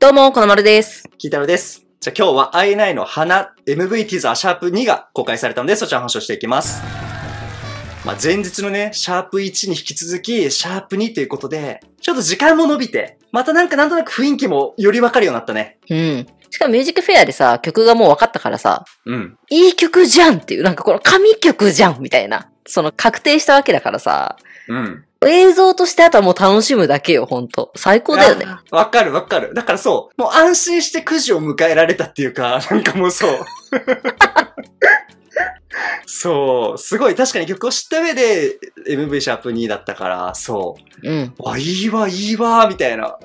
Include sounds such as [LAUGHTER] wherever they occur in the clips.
どうも、このまるです。きーたロです。じゃあ今日は INI の花 MV ティザーシャープ2が公開されたのでそちらの話をしていきます。まあ、前日のね、シャープ1に引き続き、シャープ2ということで、ちょっと時間も伸びて、またなんかなんとなく雰囲気もよりわかるようになったね。うん。しかもミュージックフェアでさ、曲がもう分かったからさ、うん。いい曲じゃんっていう、なんかこの神曲じゃんみたいな。その確定したわけだからさ、うん。映像としてあとはもう楽しむだけよ、ほんと。最高だよね。わかるわかる。だからそう、もう安心して9時を迎えられたっていうか、[LAUGHS] なんかもうそう。[LAUGHS] そう、すごい、確かに曲を知った上で MV シャープ2だったから、そう。うん。あ、いいわ、いいわ、みたいな。青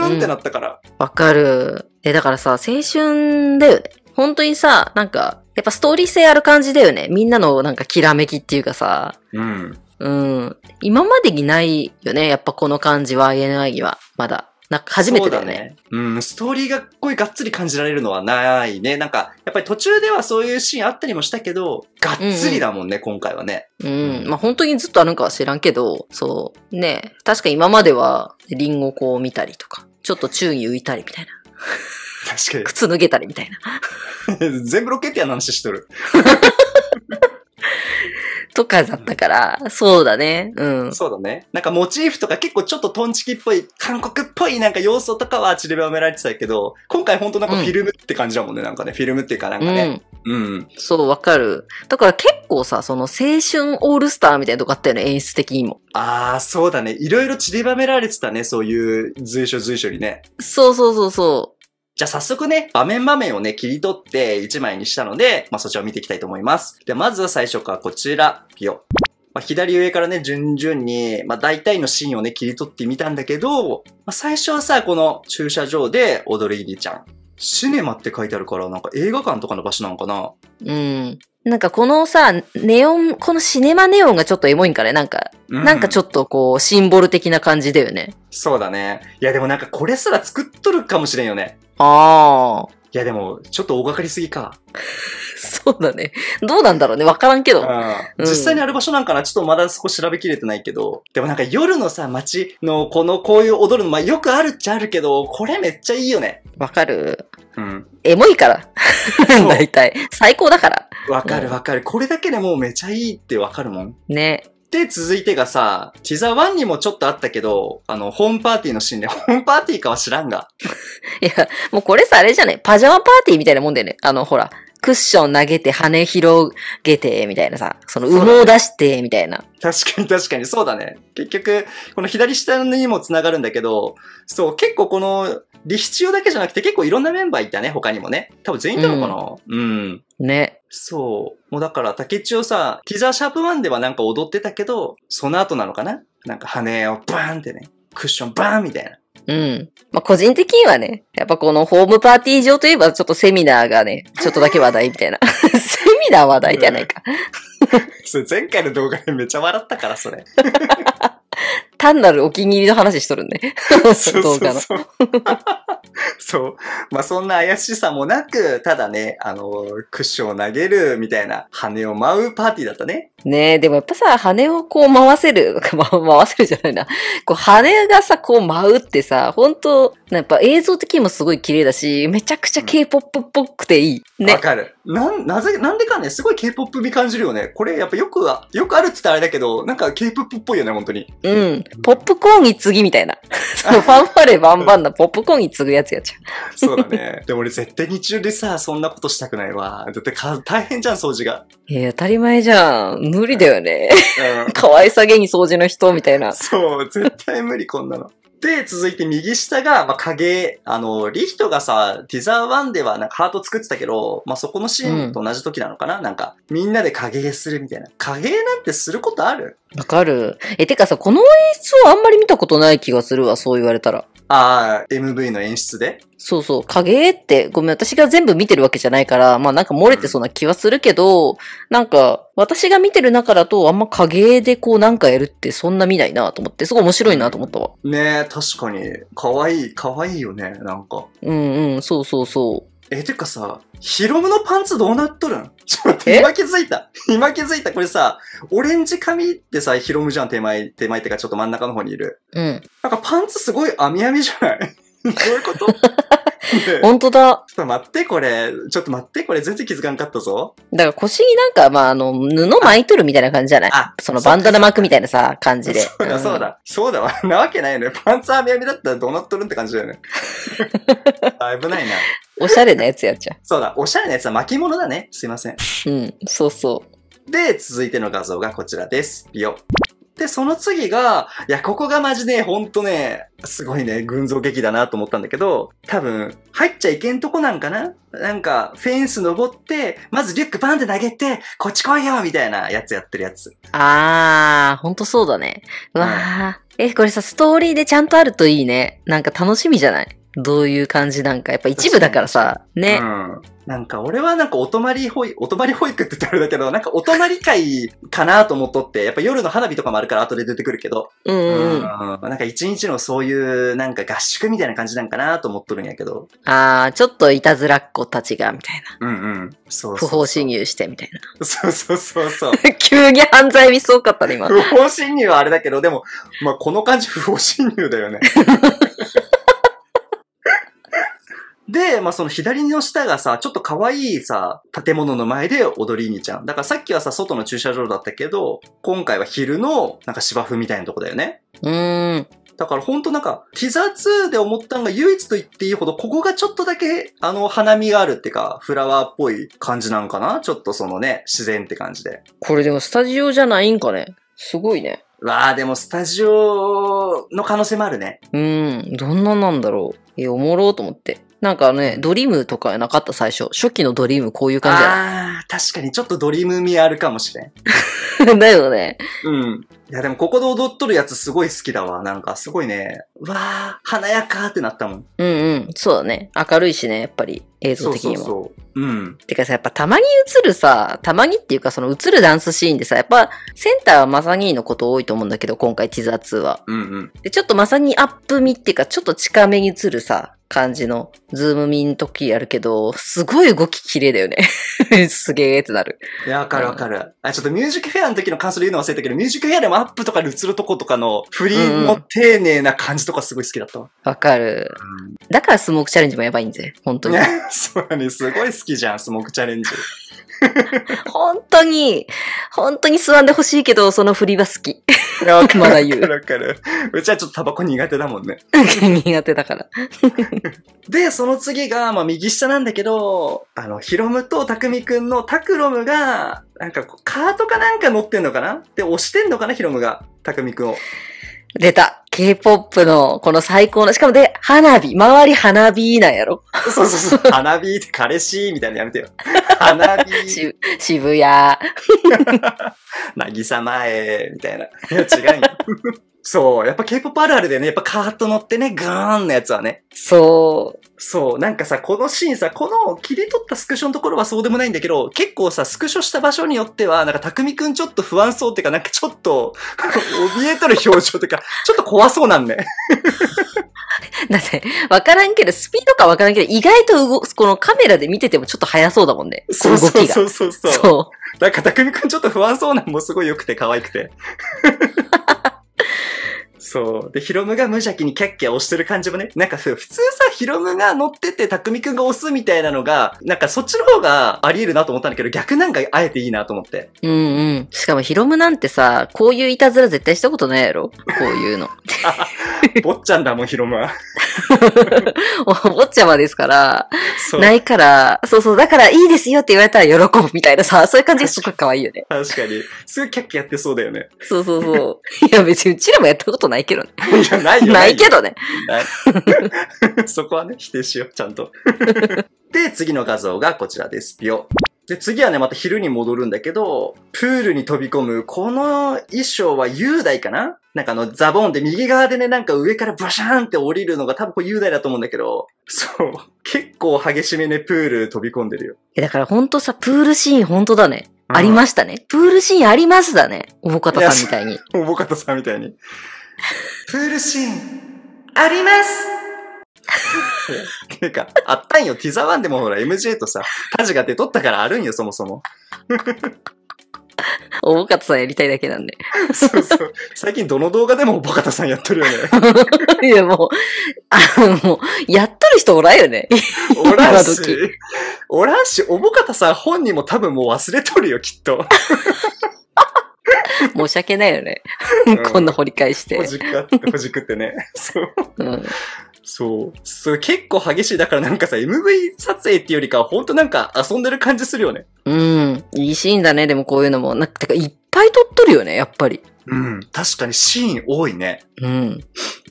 春ってなったから。わ、うん、かる。え、だからさ、青春だよね。本当にさ、なんか、やっぱストーリー性ある感じだよね。みんなのなんかきらめきっていうかさ。うん。うん。今までにないよね。やっぱこの感じは INI には、まだ。なんか初めてだよね。うねうん、ストーリーがっこいがっつり感じられるのはないね。なんか、やっぱり途中ではそういうシーンあったりもしたけど、がっつりだもんね、うん、今回はね。うん、うん、まあ本当にずっとあるんかは知らんけど、そう。ね確か今までは、リンゴこう見たりとか、ちょっと宙に浮いたりみたいな。確かに。靴脱げたりみたいな。[LAUGHS] 全部ロケティアの話しとる。[LAUGHS] とかだったから、うん、そうだね。うん。そうだね。なんかモチーフとか結構ちょっとトンチキっぽい、韓国っぽいなんか要素とかは散りばめられてたけど、今回ほんとなんかフィルムって感じだもんね、うん、なんかね、フィルムっていうかなんかね。うん。うん、そう、わかる。だから結構さ、その青春オールスターみたいなとこあったよね、演出的にも。ああ、そうだね。いろいろ散りばめられてたね、そういう随所随所にね。そうそうそうそう。じゃあ早速ね、場面場面をね、切り取って1枚にしたので、まあ、そちらを見ていきたいと思います。で、まずは最初からこちら、よ。まあ、左上からね、順々に、まあ、大体のシーンをね、切り取ってみたんだけど、まあ、最初はさ、この駐車場で踊り入りちゃん。シネマって書いてあるから、なんか映画館とかの場所なのかなうん。なんかこのさ、ネオン、このシネマネオンがちょっとエモいんかねなんか、うん、なんかちょっとこう、シンボル的な感じだよね。そうだね。いやでもなんかこれすら作っとるかもしれんよね。ああ。いやでも、ちょっと大掛かりすぎか。[LAUGHS] そうだね。どうなんだろうね。わからんけど、実際にある場所なんかなちょっとまだそこ調べきれてないけど。でもなんか夜のさ、街のこの、こういう踊るの、まあよくあるっちゃあるけど、これめっちゃいいよね。わかる。うん。エモいから。[LAUGHS] 大体。最高だから。わかるわかる、これだけでもうめちゃいいってわかるもん。ね。で、続いてがさ、ティザンにもちょっとあったけど、あの、ホームパーティーのシーンで、[LAUGHS] ホームパーティーかは知らんが。[LAUGHS] いや、もうこれさ、あれじゃねパジャマパーティーみたいなもんだよね。あの、ほら、クッション投げて、羽広げて、みたいなさ、その羽毛出して、みたいな、確かに確かに、そうだね。結局、この左下にも繋がるんだけど、そう、結構この、理必要だけじゃなくて結構いろんなメンバーいたね、他にもね。多分全員いたのかな、うん、うん。ね。そう。もうだから、竹千代さ、ティザーシャープ1ではなんか踊ってたけど、その後なのかななんか羽をバーンってね、クッションバーンみたいな。うん。まあ、個人的にはね、やっぱこのホームパーティー上といえばちょっとセミナーがね、ちょっとだけ話題みたいな。[LAUGHS] セミナー話題じゃないか。それ前回の動画でめっちゃ笑ったから、それ。[LAUGHS] 単なるお気に入りの話しとるんで。[LAUGHS] そうそうそう。[LAUGHS] [LAUGHS] そう。まあ、そんな怪しさもなく、ただね、あの、クッションを投げるみたいな、羽を舞うパーティーだったね。ねえ、でもやっぱさ、羽をこう回せる、[LAUGHS] 回せるじゃないな。こう羽がさ、こう舞うってさ、本当やっぱ映像的にもすごい綺麗だし、めちゃくちゃ K-POP っぽくていい。ね。わかる。なん、なぜ、なんでかね、すごい K-POP 味感じるよね。これやっぱよく、よくあるっつったらあれだけど、なんか K-POP っぽいよね、本当に。うん。ポップコーンに次みたいな。ファンファレバンバンなポップコーンに次ぐやつ。つやっちゃう。そうだね。でも俺絶対日中でさ、そんなことしたくないわ。だってか大変じゃん、掃除が。いや、当たり前じゃん。無理だよね。[LAUGHS] かわいさげに掃除の人みたいな。そう、絶対無理、こんなの。で、続いて右下が、まあ、影、あの、リヒトがさ、ティザー1ではなんかハート作ってたけど、まあ、そこのシーンと同じ時なのかな、うん、なんか、みんなで影絵するみたいな。影絵なんてすることあるわかる。え、てかさ、この演出をあんまり見たことない気がするわ、そう言われたら。ああ、MV の演出でそうそう、影って、ごめん、私が全部見てるわけじゃないから、まあなんか漏れてそうな気はするけど、うん、なんか、私が見てる中だと、あんま影でこうなんかやるってそんな見ないなと思って、すごい面白いなと思ったわ。ねえ、確かに。かわいい、かわいいよね、なんか。うんうん、そうそうそう。え、てかさ、ヒロムのパンツどうなっとるん [LAUGHS] ちょっと待って、今気づいた。[LAUGHS] 今気づいた。これさ、オレンジ髪ってさ、ヒロムじゃん、手前、手前ってかちょっと真ん中の方にいる。うん。なんかパンツすごい網網じゃない [LAUGHS] どういうこと本当だ。ちょっと待って、これ。ちょっと待って、これ全然気づかんかったぞ。だから腰になんか、まあ、あの、布巻いとるみたいな感じじゃないあ、そのバンダナ巻くみたいなさ、感じで。そうだ、そうだ。そうだわ。なわけないよね。パンツ編み編みだったらどうなっとるんって感じだよね。危ないな。おしゃれなやつやっちゃう。そうだ、おしゃれなやつは巻物だね。すいません。うん、そうそう。で、続いての画像がこちらです。ピヨ。で、その次が、いや、ここがマジね、ほんとね、すごいね、群像劇だなと思ったんだけど、多分、入っちゃいけんとこなんかななんか、フェンス登って、まずリュックバンって投げて、こっち来いよみたいなやつやってるやつ。あー、ほんとそうだね。うわー。うん、え、これさ、ストーリーでちゃんとあるといいね。なんか楽しみじゃないどういう感じなんか。やっぱ一部だからさ、ね。うん。なんか俺はなんかお泊まり保育、お泊まり保育って言ってあれだけど、なんかお泊まり会かなと思っとって、やっぱ夜の花火とかもあるから後で出てくるけど、うん、うん。なんか一日のそういうなんか合宿みたいな感じなんかなと思っとるんやけど。ああ、ちょっといたずらっ子たちがみたいな。うんうん。そうそうそう不法侵入してみたいな。そうそうそうそう。[LAUGHS] 急に犯罪見そうかったね、今。不法侵入はあれだけど、でも、まあこの感じ不法侵入だよね。[LAUGHS] で、まあ、その左の下がさ、ちょっと可愛いさ、建物の前で踊りにちゃん。だからさっきはさ、外の駐車場だったけど、今回は昼の、なんか芝生みたいなとこだよね。うーん。だからほんとなんか、膝2で思ったんが唯一と言っていいほど、ここがちょっとだけ、あの、花見があるっていうか、フラワーっぽい感じなんかなちょっとそのね、自然って感じで。これでもスタジオじゃないんかねすごいね。わあ、でもスタジオの可能性もあるね。うん、どんなんなんだろう。え、おもろうと思って。なんかね、ドリームとかなかった最初。初期のドリームこういう感じああ、確かにちょっとドリーム味あるかもしれん。[LAUGHS] だよね。うん。いやでもここで踊っとるやつすごい好きだわ。なんかすごいね、わあ、華やかってなったもん。うんうん、そうだね。明るいしね、やっぱり映像的にも。そうそうそううん。てかさ、やっぱたまに映るさ、たまにっていうかその映るダンスシーンでさ、やっぱセンターはマサニーのこと多いと思うんだけど、今回ティザー2は。うんうん。で、ちょっとマサニーアップ見っていうか、ちょっと近めに映るさ、感じのズーム見ん時やるけど、すごい動き綺麗だよね。[LAUGHS] すげえってなる。いや、わかるわかる、うん、あ、ちょっとミュージックフェアの時の感想で言うの忘れたけど、ミュージックフェアでもアップとかで映るとことかの振りの丁寧な感じとかすごい好きだったわ。わ、うん、かる、うん。だからスモークチャレンジもやばいんぜ。本当に。[LAUGHS] そうね。すごい好きじゃん、スモークチャレンジ。[LAUGHS] 本当に、本当に吸わんでほしいけど、その振りは好き。まだ言う。うちはちょっとタバコ苦手だもんね。[LAUGHS] 苦手だから。[LAUGHS] で、その次が、まあ右下なんだけど、あの、ヒロムとタクミくんのタクロムが、なんかカートかなんか乗ってんのかなで、押してんのかなヒロムが、タクミくんを。出た。K-POP のこの最高の、しかもで、花火、周り花火なんやろそうそうそう。[LAUGHS] 花火って彼氏みたいなのやめてよ。花火。[LAUGHS] 渋谷。[LAUGHS] なぎさまえ、みたいな。いや、違うよ。そう。やっぱ K-POP あるあるでね、やっぱカーッと乗ってね、ガーンのやつはね。そう。そう。なんかさ、このシーンさ、この切り取ったスクショのところはそうでもないんだけど、結構さ、スクショした場所によっては、なんか、たくみくんちょっと不安そうっていうか、なんかちょっと、怯えとる表情というか、ちょっと怖そうなんね。[LAUGHS] だって、わからんけど、スピード感わからんけど、意外と動く、このカメラで見ててもちょっと速そうだもんね。そうそうそうそうそう。なんか、みくんちょっと不安そうなんもすごい良くて、可愛くて。そう。で、ヒロムが無邪気にキャッキャ押してる感じもね、なんかそう、普通さ、ヒロムが乗ってて、たくみくんが押すみたいなのが、なんかそっちの方があり得るなと思ったんだけど、逆なんかあえていいなと思って。うんうん。しかもヒロムなんてさ、こういういたずら絶対したことないやろこういうの。[LAUGHS] 坊っちゃんだもん、ヒロムは。お [LAUGHS] 坊ちゃまですから、ないから、そうそう、だからいいですよって言われたら喜ぶみたいなさ、そういう感じがすごく可愛いよね。確かに。すぐキャッキャやってそうだよね。そうそうそう。いや別にうちらもやったことないないけどね。いや、ないよ。ないけどね。[LAUGHS] そこはね、否定しよう、ちゃんと。[LAUGHS] で、次の画像がこちらです。ピオ。で、次はね、また昼に戻るんだけど、プールに飛び込む、この衣装は雄大かななんかあの、ザボンで右側でね、なんか上からブシャーンって降りるのが多分これ雄大だと思うんだけど、そう。結構激しめね、プール飛び込んでるよ。え、だからほんとさ、プールシーンほんとだね。ありましたね。プールシーンありますだね。おぼかたさんみたいに。おぼかたさんみたいに。プールシーン、あります [LAUGHS] ていうか、あったんよ。ティザワンでもほら、MJ とさ、タジが出とったからあるんよ、そもそも。[LAUGHS] おぼかたさんやりたいだけなんで。そうそう。最近どの動画でもおぼかたさんやっとるよね。[LAUGHS] いやもう、あの、もう、やっとる人おらんよね。おらんし、おらんし、おぼかたさん本人も多分もう忘れとるよ、きっと。[LAUGHS] 申し訳ないよね。こんな掘り返して。ほじくって、ほじくってね。[LAUGHS] そう。うんそう。そ結構激しい。だからなんかさ、MV 撮影っていうよりかは、ほんとなんか遊んでる感じするよね。うん。いいシーンだね、でもこういうのも。なんか、てか、いっぱい撮っとるよね、やっぱり。うん。確かにシーン多いね。うん。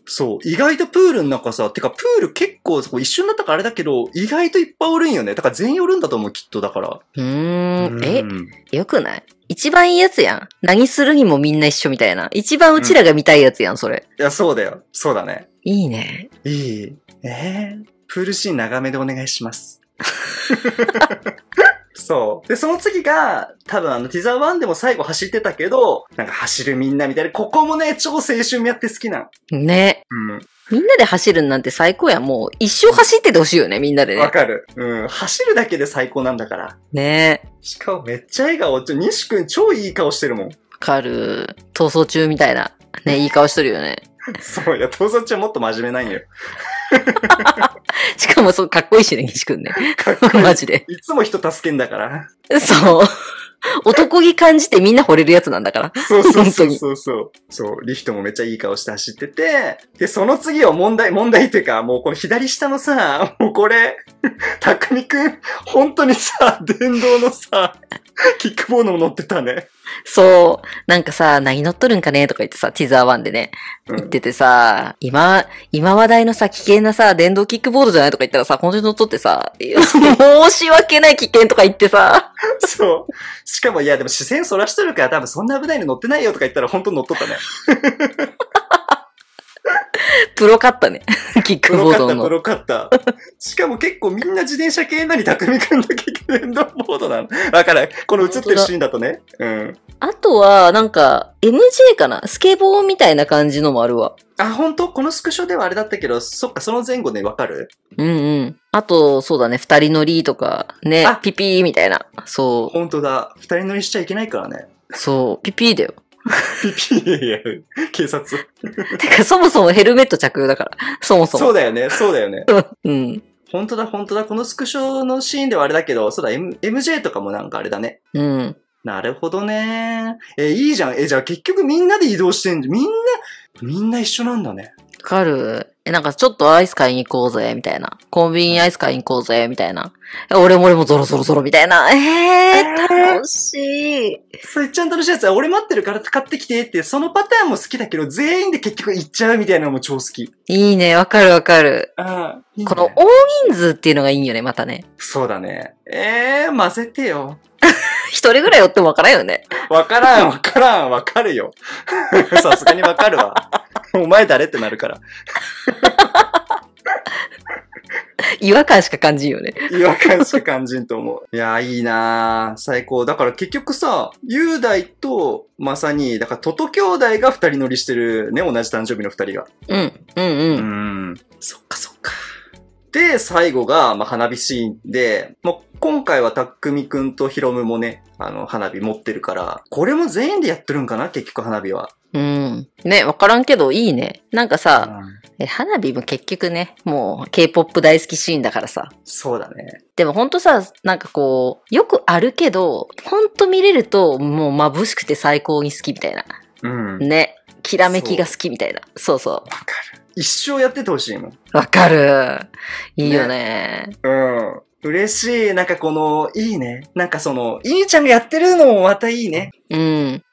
そう、意外とプールの中さ、てかプール結構そこ一瞬だったからあれだけど、意外といっぱいおるんよね。だから全員おるんだと思う、きっとだから。うん、え、よくない一番いいやつやん。何するにもみんな一緒みたいな。一番うちらが見たいやつやん、それ。うん、いや、そうだよ。そうだね。いいね。いい。えー、プールシーン長めでお願いします。[LAUGHS] そう。で、その次が、多分あの、ティザー1でも最後走ってたけど、なんか走るみんなみたいな、ここもね、超青春やって好きなの。ね。うん。みんなで走るなんて最高や。もう一生走っててほしいよね、みんなでね。わかる。うん。走るだけで最高なんだから。ねしかもめっちゃ笑顔。ちょ、西くん超いい顔してるもん。わかる。逃走中みたいな。ね、いい顔してるよね。[LAUGHS] そういや、逃走中もっと真面目なんよ。[LAUGHS] しかもそう、かっこいいしね、岸くんね。かっこいい。マジで。いつも人助けんだから。そう。男気感じてみんな惚れるやつなんだから。そうそうそうそうそう。そう、リヒトもめっちゃいい顔して走ってて、で、その次を問題、問題っていうか、もうこの左下のさ、もうこれ、たくみくん、本当にさ、電動のさ、キックボードも乗ってたね。[LAUGHS] そう。なんかさ、何乗っとるんかねとか言ってさ、ティザー1でね、言っててさ、うん、今、今話題のさ、危険なさ、電動キックボードじゃないとか言ったらさ、本当に乗っとってさ、[LAUGHS] 申し訳ない危険とか言ってさ。そう。しかも、いや、でも視線そらしとるから多分そんな危ないの乗ってないよとか言ったら本当に乗っとったね。[LAUGHS] [LAUGHS] プロかったね。[LAUGHS] キックボードの。プロかった、プロかった。しかも結構みんな自転車系なに匠くんだけ電動ボードなの。だから、この映ってるシーンだとね。うん。あとは、なんか、NJ かなスケボーみたいな感じのもあるわ。あ、本当このスクショではあれだったけど、そっか、その前後ね、わかるうんうん。あと、そうだね、二人乗りとか、ね、ピピーみたいな。そう。本当だ。二人乗りしちゃいけないからね。そう、ピピーだよ。[LAUGHS] いやいや、警察。てか、そもそもヘルメット着用だから。そもそも。そうだよね、そうだよね。[LAUGHS] うん。本当だ、本当だ。このスクショのシーンではあれだけど、そうだ、M、MJ とかもなんかあれだね。うん。なるほどね。え、いいじゃん。え、じゃあ結局みんなで移動してんじゃん。みんな、みんな一緒なんだね。わかる。え、なんかちょっとアイス買いに行こうぜ、みたいな。コンビニアイス買いに行こうぜ、みたいな。え、俺も俺もゾロゾロゾロ、みたいな。えー、楽しい。そっちゃん楽しいやつは、俺待ってるから買ってきてって、そのパターンも好きだけど、全員で結局行っちゃうみたいなのも超好き。いいね、わかるわかる。うん。この大人数っていうのがいいよね、またね。そうだね。えー、混ぜてよ。一人ぐらい寄ってもわからんよね。わからん、わからん、わかるよ。[LAUGHS] さすがにわかるわ。[LAUGHS] お前誰ってなるから。違和感しか感じんよね。違和感しか感じんと思う。いや、いいな最高。だから結局さ、雄大とまさに、だから、トト兄弟が二人乗りしてるね、同じ誕生日の二人が。うん、うん、うん。うん。そっかそっか。で、最後が、まあ、花火シーンで、もう今回はたっくみくんとひろむもね、あの、花火持ってるから、これも全員でやってるんかな、結局花火は。うん。ね、わからんけど、いいね。なんかさ、うん、花火も結局ね、もう K-POP 大好きシーンだからさ。そうだね。でもほんとさ、なんかこう、よくあるけど、ほんと見れると、もう眩しくて最高に好きみたいな。うん。ね。きらめきが好きみたいな。そうそう。わかる。一生やっててほしいもん。わかる。いいよね。ねうん。嬉しい。なんかこの、いいね。なんかその、いいちゃんがやってるのもまたいいね。うん。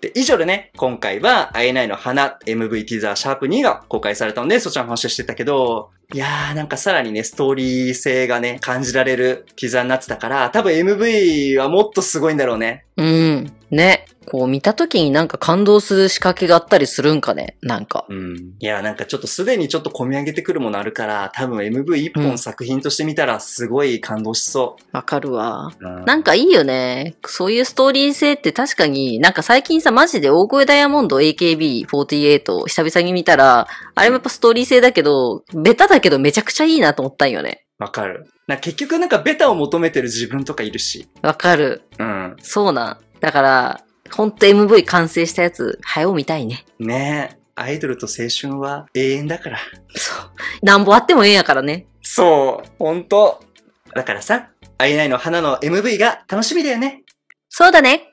で、以上でね、今回は INI の花 MV ティザーシャープ2が公開されたので、そちらの話してたけど、いやーなんかさらにね、ストーリー性がね、感じられるピザになってたから、多分 MV はもっとすごいんだろうね。うん。ね。こう見た時になんか感動する仕掛けがあったりするんかねなんか。うん。いや、なんかちょっとすでにちょっと込み上げてくるものあるから、多分 MV 一本作品として見たらすごい感動しそう。わ、かるわ、うん、なんかいいよね。そういうストーリー性って確かになんか最近さ、マジで大声ダイヤモンド AKB48 久々に見たら、あれもやっぱストーリー性だけど、ベタだけどめちゃくちゃいいなと思ったんよね。わかる。な結局なんかベタを求めてる自分とかいるし。わかる。うん。そうなん。だから、ほんと MV 完成したやつ、早う見たいね。ねえ。アイドルと青春は永遠だから。そう。なんぼあってもええやからね。そう。ほんと。だからさ、アイナイの花の MV が楽しみだよね。そうだね。